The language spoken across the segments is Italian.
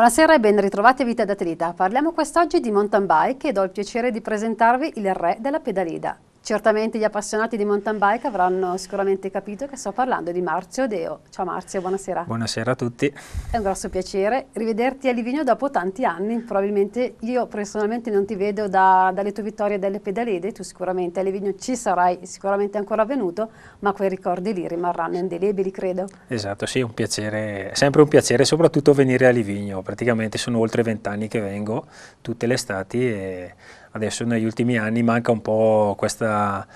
Buonasera e ben ritrovati a Vita d'Atleta. Parliamo quest'oggi di mountain bike e ho il piacere di presentarvi il re della pedalida. Certamente gli appassionati di mountain bike avranno sicuramente capito che sto parlando di Marzio Deo. Ciao Marzio, buonasera. Buonasera a tutti. È un grosso piacere rivederti a Livigno dopo tanti anni. Probabilmente io personalmente non ti vedo da, dalle tue vittorie delle pedalede, tu sicuramente a Livigno ci sarai sicuramente ancora venuto, ma quei ricordi lì rimarranno indelebili, credo. Esatto, sì, è un piacere, sempre un piacere soprattutto venire a Livigno. Praticamente sono oltre vent'anni che vengo tutte le estati e adesso negli ultimi anni manca un po' questa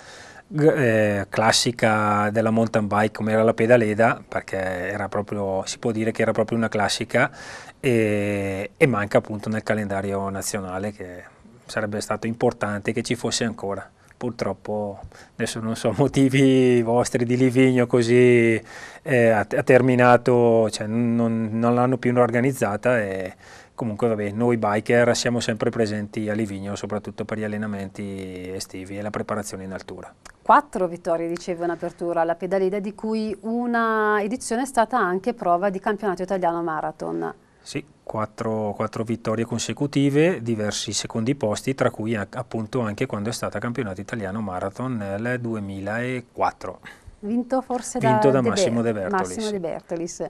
eh, classica della mountain bike come era la pedaleda perché era proprio, si può dire che era proprio una classica e, e manca appunto nel calendario nazionale che sarebbe stato importante che ci fosse ancora purtroppo adesso non so motivi vostri di Livigno così eh, ha, ha, terminato, cioè non, non l'hanno più organizzata e Comunque vabbè, noi biker siamo sempre presenti a Livigno, soprattutto per gli allenamenti estivi e la preparazione in altura. Quattro vittorie dicevo in apertura alla pedalida, di cui una edizione è stata anche prova di campionato italiano marathon. Sì, quattro, quattro, vittorie consecutive, diversi secondi posti, tra cui appunto anche quando è stata campionato italiano marathon nel 2004. Vinto forse Vinto da, da de Massimo De Bertolis. Massimo De Bertolis.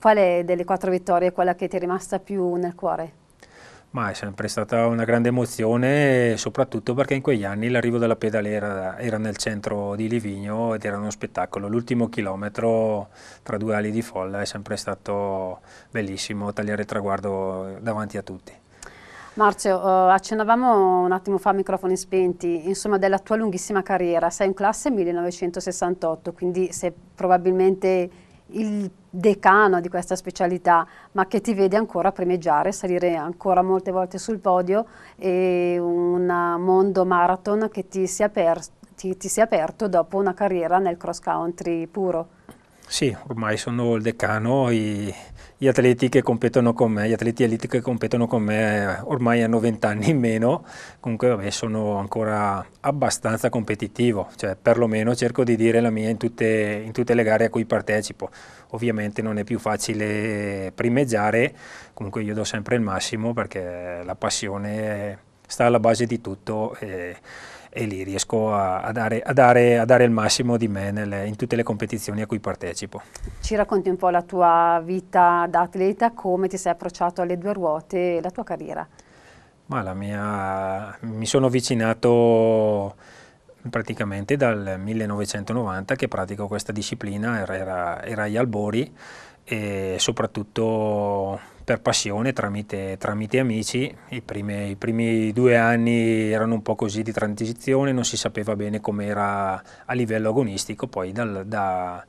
Quale delle quattro vittorie è quella che ti è rimasta più nel cuore? Ma è sempre stata una grande emozione, soprattutto perché in quegli anni l'arrivo della pedalera era nel centro di Livigno ed era uno spettacolo. L'ultimo chilometro tra due ali di folla è sempre stato bellissimo, tagliare il traguardo davanti a tutti. Marcio, eh, accennavamo un attimo fa a microfoni spenti, insomma della tua lunghissima carriera, sei in classe 1968, quindi sei probabilmente il decano di questa specialità, ma che ti vede ancora primeggiare, salire ancora molte volte sul podio e un mondo marathon che ti si è aperto, ti, ti si è aperto dopo una carriera nel cross country puro. Sì, ormai sono il decano, i, gli atleti che competono con me, gli atleti elite che competono con me ormai hanno 20 anni in meno, comunque vabbè, sono ancora abbastanza competitivo, cioè perlomeno cerco di dire la mia in tutte, in tutte le gare a cui partecipo. Ovviamente non è più facile primeggiare, comunque io do sempre il massimo perché la passione sta alla base di tutto. E, e lì riesco a, a, dare, a, dare, a dare, il massimo di me nelle, in tutte le competizioni a cui partecipo. Ci racconti un po' la tua vita da atleta, come ti sei approcciato alle due ruote e la tua carriera? Mia, mi sono avvicinato praticamente dal 1990 che pratico questa disciplina, era, era, era agli albori e soprattutto per passione, tramite, tramite amici. I primi, I primi, due anni erano un po' così di transizione, non si sapeva bene com'era a livello agonistico, poi dal, da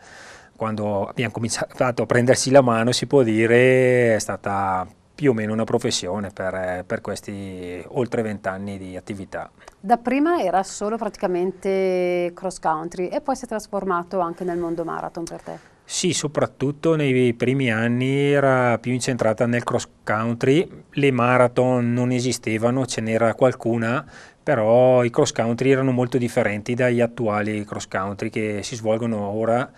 quando abbiamo cominciato a prendersi la mano, si può dire, è stata più o meno una professione per, per questi oltre vent'anni di attività. Da prima era solo praticamente cross country e poi si è trasformato anche nel mondo marathon per te? Sì, soprattutto nei primi anni era più incentrata nel cross country, le marathon non esistevano, ce n'era qualcuna, però i cross country erano molto differenti dagli attuali cross country che si svolgono ora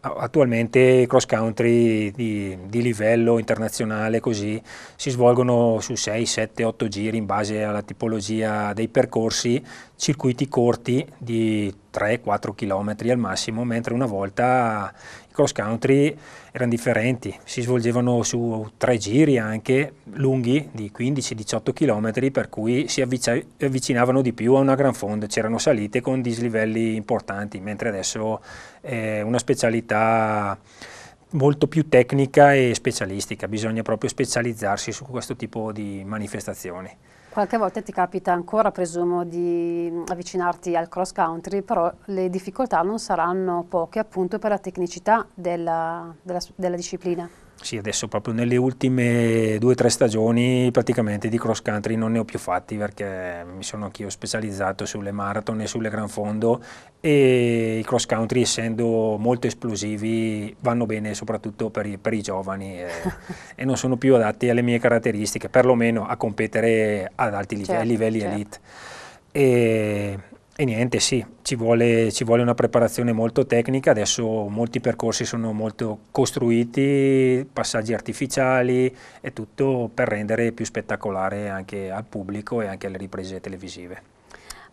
attualmente i cross country di, di, livello internazionale così si svolgono su 6, 7, 8 giri in base alla tipologia dei percorsi, circuiti corti di 3-4 km al massimo, mentre una volta i cross country erano differenti, si svolgevano su tre giri anche lunghi di 15-18 km, per cui si avvicinavano di più a una Gran fonda, c'erano salite con dislivelli importanti, mentre adesso è una specialità molto più tecnica e specialistica, bisogna proprio specializzarsi su questo tipo di manifestazioni. Qualche volta ti capita ancora, presumo, di mm, avvicinarti al cross country, però le difficoltà non saranno poche appunto per la tecnicità della, della, della disciplina. Sì, adesso proprio nelle ultime due o tre stagioni praticamente di cross country non ne ho più fatti perché mi sono anch'io specializzato sulle marathon e sulle gran fondo e i cross country essendo molto esplosivi vanno bene soprattutto per i, per i giovani e, e, non sono più adatti alle mie caratteristiche, perlomeno a competere ad alti livelli, certo, livelli certo. elite. E, e niente, sì, ci vuole, ci vuole, una preparazione molto tecnica, adesso molti percorsi sono molto costruiti, passaggi artificiali e tutto per rendere più spettacolare anche al pubblico e anche alle riprese televisive.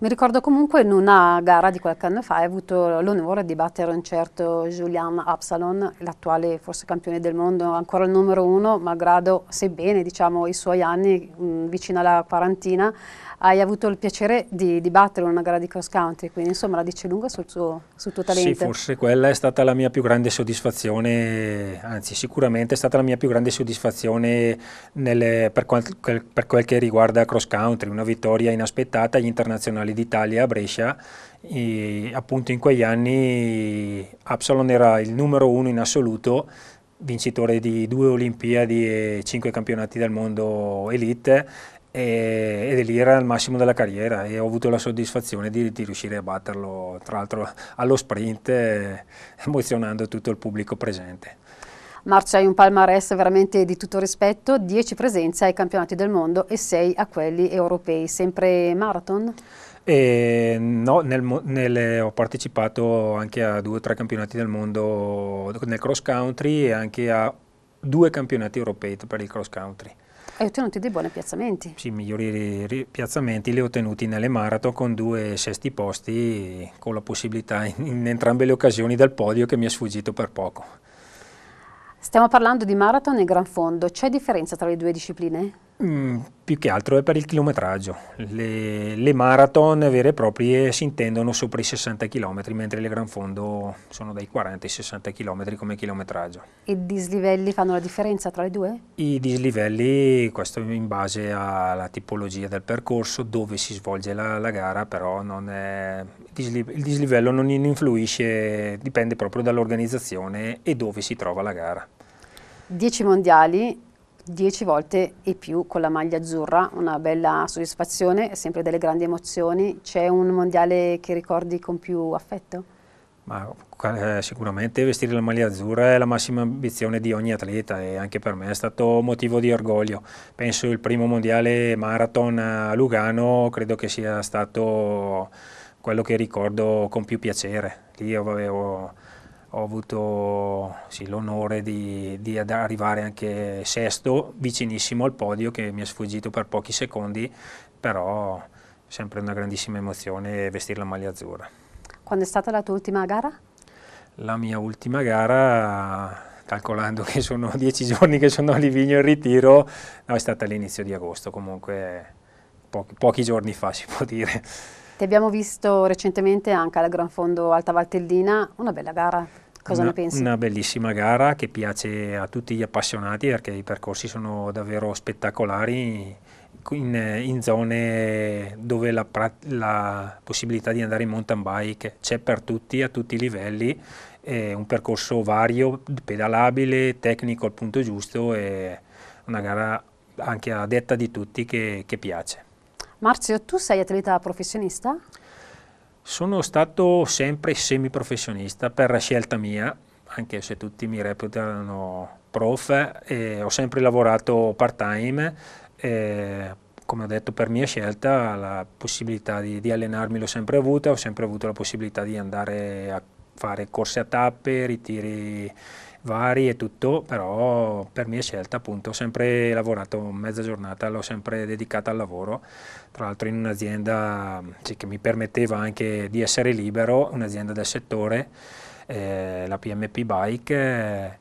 Mi ricordo comunque in una gara di qualche anno fa hai avuto l'onore di battere un certo Julian Absalon, l'attuale forse campione del mondo, ancora il numero uno, malgrado sebbene diciamo, i suoi anni mh, mm, vicino alla quarantina, hai avuto il piacere di, di battere una gara di cross country, quindi insomma la dice lunga sul tuo, sul tuo talento. Sì, forse quella è stata la mia più grande soddisfazione, anzi sicuramente è stata la mia più grande soddisfazione nelle, per, quel, per quel che riguarda cross country, una vittoria inaspettata agli internazionali d'Italia a Brescia e appunto in quegli anni Absalon era il numero uno in assoluto, vincitore di due Olimpiadi e cinque campionati del mondo elite e, ed lì era al massimo della carriera e ho avuto la soddisfazione di, di riuscire a batterlo, tra l'altro allo sprint, eh, emozionando tutto il pubblico presente. Marcia hai un palmarès veramente di tutto rispetto, 10 presenze ai campionati del mondo e 6 a quelli europei, sempre marathon? E no, nel, nel, ho partecipato anche a due o tre campionati del mondo nel cross country e anche a due campionati europei per il cross country. E ottenuti dei buoni piazzamenti. Sì, i migliori piazzamenti li ho ottenuti nelle marathon con due sesti posti, con la possibilità in, in entrambe le occasioni dal podio che mi è sfuggito per poco. Stiamo parlando di marathon e gran fondo, c'è differenza tra le due discipline? Mm, più che altro è per il chilometraggio. Le, le, marathon vere e proprie si intendono sopra i 60 km, mentre le Gran Fondo sono dai 40 ai 60 km come chilometraggio. I dislivelli fanno la differenza tra le due? I dislivelli, questo in base alla tipologia del percorso, dove si svolge la, la gara, però è, il dislivello non influisce, dipende proprio dall'organizzazione e dove si trova la gara. 10 mondiali, dieci volte e più con la maglia azzurra, una bella soddisfazione, sempre delle grandi emozioni. C'è un mondiale che ricordi con più affetto? Ma, eh, sicuramente vestire la maglia azzurra è la massima ambizione di ogni atleta e anche per me è stato motivo di orgoglio. Penso il primo mondiale marathon a Lugano credo che sia stato quello che ricordo con più piacere. Lì avevo ho avuto sì, l'onore di, di arrivare anche sesto, vicinissimo al podio che mi è sfuggito per pochi secondi, però sempre una grandissima emozione vestire la maglia azzurra. Quando è stata la tua ultima gara? La mia ultima gara calcolando che sono dieci giorni che sono a Livigno in ritiro, no, è stata all'inizio di agosto, comunque pochi, pochi giorni fa si può dire. Ti abbiamo visto recentemente anche alla Gran Fondo Alta Valtellina, una bella gara. Cosa una, ne pensi? Una bellissima gara che piace a tutti gli appassionati perché i percorsi sono davvero spettacolari in, in zone dove la, la, possibilità di andare in mountain bike c'è per tutti, a tutti i livelli, è un percorso vario, pedalabile, tecnico al punto giusto e una gara anche a detta di tutti che, che piace. Marzio, tu sei atleta professionista? Sono stato sempre semiprofessionista per scelta mia, anche se tutti mi reputano prof, ho sempre lavorato part time, e, come ho detto per mia scelta la possibilità di, di allenarmi l'ho sempre avuta, ho sempre avuto la possibilità di andare a fare corse a tappe, ritiri vari e tutto, però per mia scelta appunto ho sempre lavorato mezza giornata, l'ho sempre dedicata al lavoro, tra l'altro in un'azienda cioè, che mi permetteva anche di essere libero, un'azienda del settore, eh, la PMP Bike. Eh,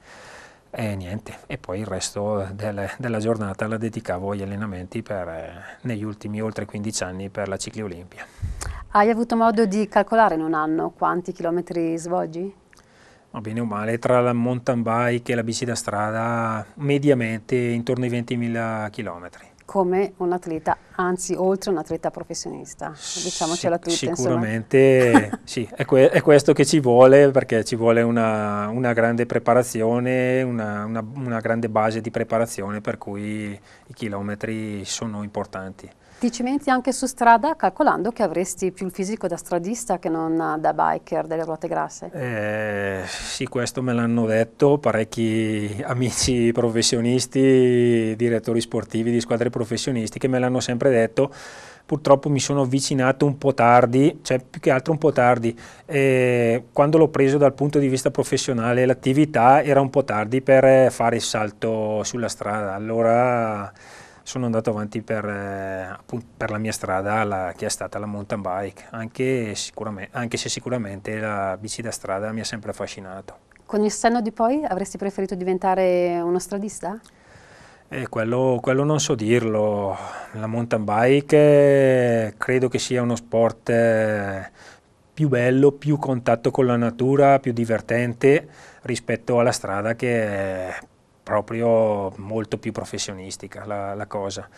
e niente, e poi il resto del, della giornata la dedicavo agli allenamenti per, eh, negli ultimi oltre 15 anni per la Cicli Olimpia. Hai avuto modo di calcolare in un anno quanti chilometri svolgi? ma bene o male, tra la mountain bike e la bici da strada, mediamente intorno ai 20.000 km. Come un atleta, anzi oltre un atleta professionista, diciamocela tutta. Sicuramente sì, è, que è, questo che ci vuole perché ci vuole una, una grande preparazione, una, una, una grande base di preparazione per cui i chilometri sono importanti ti cimenti anche su strada calcolando che avresti più il fisico da stradista che non eh, da biker delle ruote grasse? Eh, sì, questo me l'hanno detto parecchi amici professionisti, direttori sportivi di squadre professionistiche, me l'hanno sempre detto purtroppo mi sono avvicinato un po' tardi, cioè più che altro un po' tardi, eh, quando l'ho preso dal punto di vista professionale l'attività era un po' tardi per eh, fare il salto sulla strada, allora sono andato avanti per, eh, per la mia strada la, che è stata la mountain bike, anche, sicuramente, anche se sicuramente la bici da strada mi ha sempre affascinato. Con il senno di poi avresti preferito diventare uno stradista? Eh, quello, quello, non so dirlo, la mountain bike eh, credo che sia uno sport eh, più bello, più contatto con la natura, più divertente rispetto alla strada che è proprio molto più professionistica la, la cosa.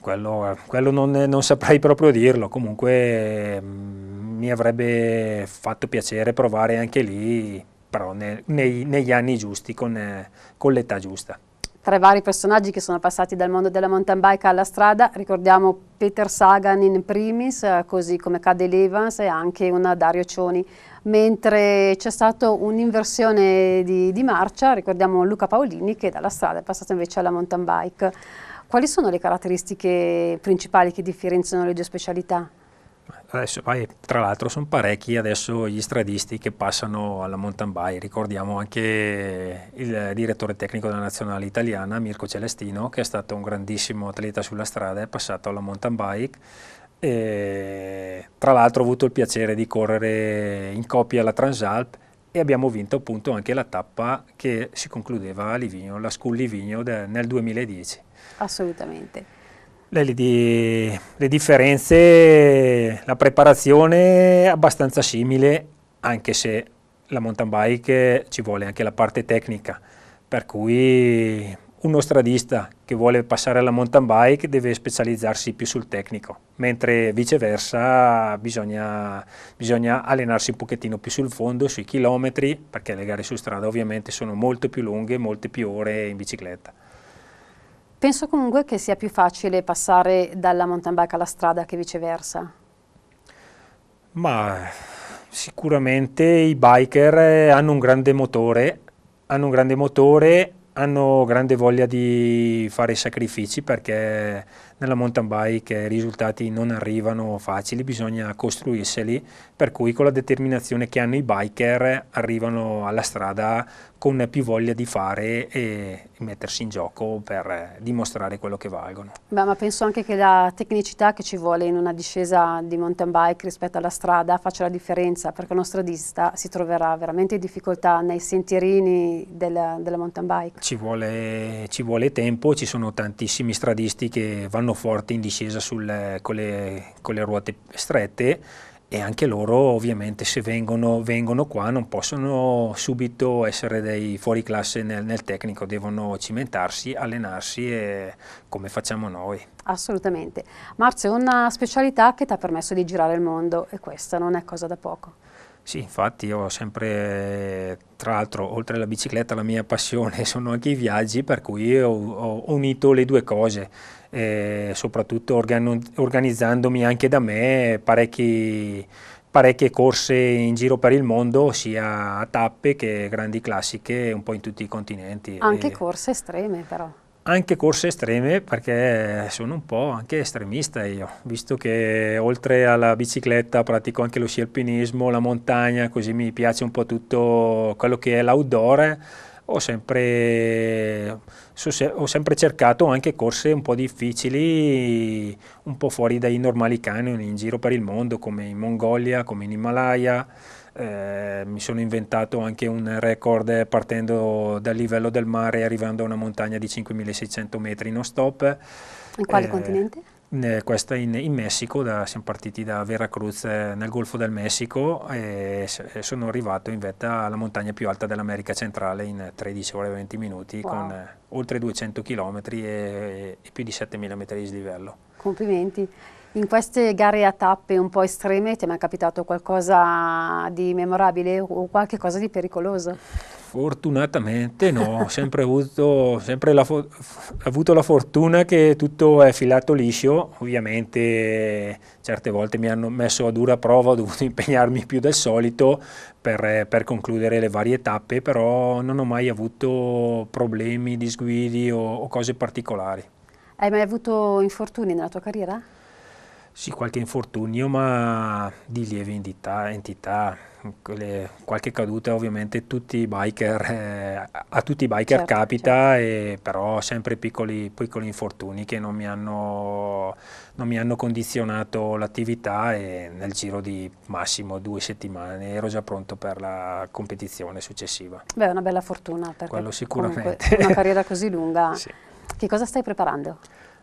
Quello, quello non, non, saprei proprio dirlo, comunque mh, mm, mi avrebbe fatto piacere provare anche lì, però ne, nei, negli anni giusti, con, eh, con l'età giusta tra i vari personaggi che sono passati dal mondo della mountain bike alla strada, ricordiamo Peter Sagan in primis, eh, così come Cade Levans e anche una Dario Cioni, mentre c'è stata un'inversione di, di marcia, ricordiamo Luca Paolini che dalla strada è passato invece alla mountain bike. Quali sono le caratteristiche principali che differenziano le due specialità? Adesso, tra l'altro sono parecchi adesso gli stradisti che passano alla mountain bike, ricordiamo anche il direttore tecnico della nazionale italiana Mirko Celestino che è stato un grandissimo atleta sulla strada, è passato alla mountain bike e tra l'altro ho avuto il piacere di correre in coppia alla Transalp e abbiamo vinto appunto anche la tappa che si concludeva a Livigno, la School Livigno del, nel 2010. Assolutamente le, le, differenze, la preparazione è abbastanza simile, anche se la mountain bike ci vuole anche la parte tecnica, per cui uno stradista che vuole passare alla mountain bike deve specializzarsi più sul tecnico, mentre viceversa bisogna, bisogna, allenarsi un pochettino più sul fondo, sui chilometri, perché le gare su strada ovviamente sono molto più lunghe, molte più ore in bicicletta. Penso comunque che sia più facile passare dalla mountain bike alla strada che viceversa. Ma sicuramente i biker eh, hanno un grande motore, hanno un grande motore, hanno grande voglia di fare sacrifici perché nella mountain bike i risultati non arrivano facili, bisogna costruirseli, per cui con la determinazione che hanno i biker arrivano alla strada con più voglia di fare e mettersi in gioco per eh, dimostrare quello che valgono. Beh, ma penso anche che la tecnicità che ci vuole in una discesa di mountain bike rispetto alla strada faccia la differenza perché uno stradista si troverà veramente in difficoltà nei sentierini della, della mountain bike. Ci vuole, ci vuole, tempo, ci sono tantissimi stradisti che vanno forti in discesa sul, con, le, con le ruote strette e anche loro ovviamente se vengono, vengono qua non possono subito essere dei fuori classe nel, nel tecnico, devono cimentarsi, allenarsi e, come facciamo noi. Assolutamente. Marzio, è una specialità che ti ha permesso di girare il mondo e questa non è cosa da poco. Sì, infatti io ho sempre, tra l'altro, oltre alla bicicletta la mia passione sono anche i viaggi, per cui ho, ho unito le due cose eh, soprattutto organ organizzandomi anche da me parecchi, parecchie corse in giro per il mondo, sia a tappe che grandi classiche, un po' in tutti i continenti. Anche e corse estreme però. Anche corse estreme perché sono un po' anche estremista io, visto che oltre alla bicicletta pratico anche lo sci alpinismo, la montagna, così mi piace un po' tutto quello che è l'outdoor ho sempre, ho sempre cercato anche corse un po' difficili, un po' fuori dai normali canyon in giro per il mondo, come in Mongolia, come in Himalaya. Eh, mi sono inventato anche un record partendo dal livello del mare e arrivando a una montagna di 5600 metri non stop. In quale eh, continente? eh, questa in, in Messico, da, siamo partiti da Veracruz eh, nel Golfo del Messico e, e, sono arrivato in vetta alla montagna più alta dell'America centrale in 13 ore e 20 minuti wow. con eh, oltre 200 km e, e più di 7000 metri di slivello. Complimenti. In queste gare a tappe un po' estreme ti è mai capitato qualcosa di memorabile o qualcosa di pericoloso? Fortunatamente no, ho sempre, avuto, sempre la for avuto, la fortuna che tutto è filato liscio, ovviamente certe volte mi hanno messo a dura prova, ho dovuto impegnarmi più del solito per, per concludere le varie tappe, però non ho mai avuto problemi, disguidi o, o cose particolari. Hai mai avuto infortuni nella tua carriera? Sì, qualche infortunio, ma di lieve entità, entità quelle, qualche caduta ovviamente tutti i biker, eh, a tutti i biker certo, capita, certo. E, però sempre piccoli, piccoli, infortuni che non mi hanno, non mi hanno condizionato l'attività e nel giro di massimo due settimane ero già pronto per la competizione successiva. Beh, è una bella fortuna per una carriera così lunga. Sì. Che cosa stai preparando?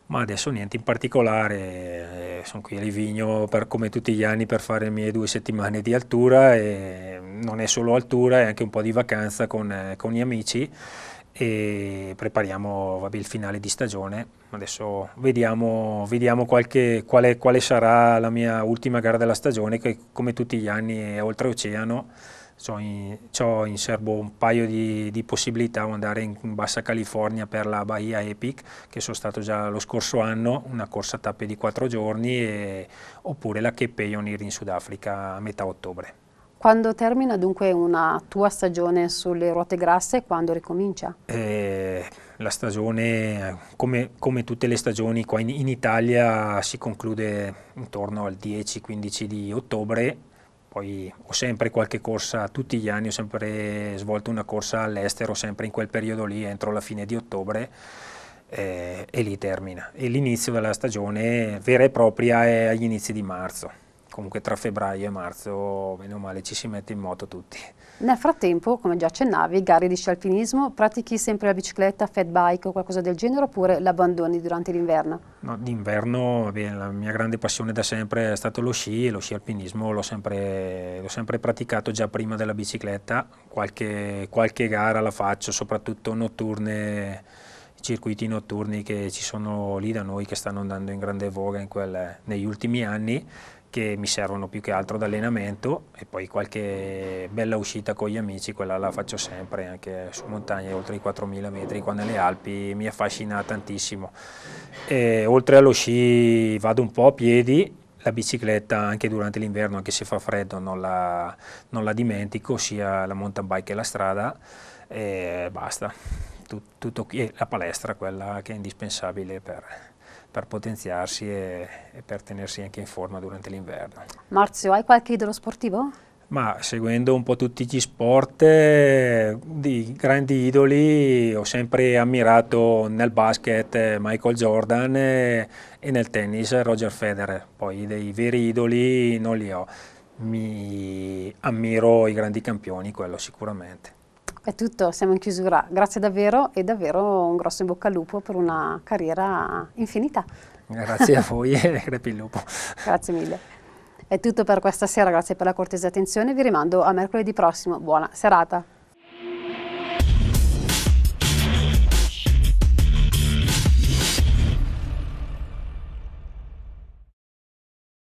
ma adesso niente in particolare, eh, sono qui a Livigno per, come tutti gli anni per fare le mie due settimane di altura e non è solo altura, è anche un po' di vacanza con, eh, con gli amici e prepariamo vabbè, il finale di stagione, adesso vediamo, vediamo qualche, quale, quale sarà la mia ultima gara della stagione che come tutti gli anni è oltreoceano ho in, ho in, serbo un paio di, di possibilità andare in, in Bassa California per la Bahia Epic, che sono stato già lo scorso anno, una corsa a tappe di quattro giorni, e, oppure la Cape Pioneer in Sudafrica a metà ottobre. Quando termina dunque una tua stagione sulle ruote grasse, quando ricomincia? Eh, la stagione, come, come, tutte le stagioni qua in, in Italia, si conclude intorno al 10-15 di ottobre poi ho sempre qualche corsa, tutti gli anni ho sempre svolto una corsa all'estero, sempre in quel periodo lì, entro la fine di ottobre eh, e lì termina. E l'inizio della stagione vera e propria è agli inizi di marzo comunque tra febbraio e marzo, meno male, ci si mette in moto tutti. Nel frattempo, come già accennavi, gare di scialpinismo, pratichi sempre la bicicletta, fat bike o qualcosa del genere oppure l'abbandoni durante l'inverno? No, d'inverno la mia grande passione da sempre è stato lo sci e lo sci alpinismo l'ho sempre, sempre, praticato già prima della bicicletta, qualche, qualche gara la faccio, soprattutto notturne circuiti notturni che ci sono lì da noi che stanno andando in grande voga in quel, negli ultimi anni che mi servono più che altro d'allenamento e poi qualche bella uscita con gli amici, quella la faccio sempre anche su montagne oltre i 4000 metri qua nelle Alpi, mi affascina tantissimo. E, oltre allo sci vado un po' a piedi, la bicicletta anche durante l'inverno, anche se fa freddo non la, non la, dimentico, sia la mountain bike che la strada e basta. Tut, tutto, e la palestra, quella che è indispensabile per, per potenziarsi e, e per tenersi anche in forma durante l'inverno. Marzio, hai qualche idolo sportivo? ma seguendo un po' tutti gli sport eh, di grandi idoli ho sempre ammirato nel basket eh, Michael Jordan eh, e nel tennis eh, Roger Federer, poi dei veri idoli non li ho, mi ammiro i grandi campioni, quello sicuramente. È tutto, siamo in chiusura. Grazie davvero e davvero un grosso in bocca al lupo per una carriera infinita. Grazie a voi e crepi il lupo. Grazie mille. È tutto per questa sera, grazie per la cortese attenzione, vi rimando a mercoledì prossimo. Buona serata.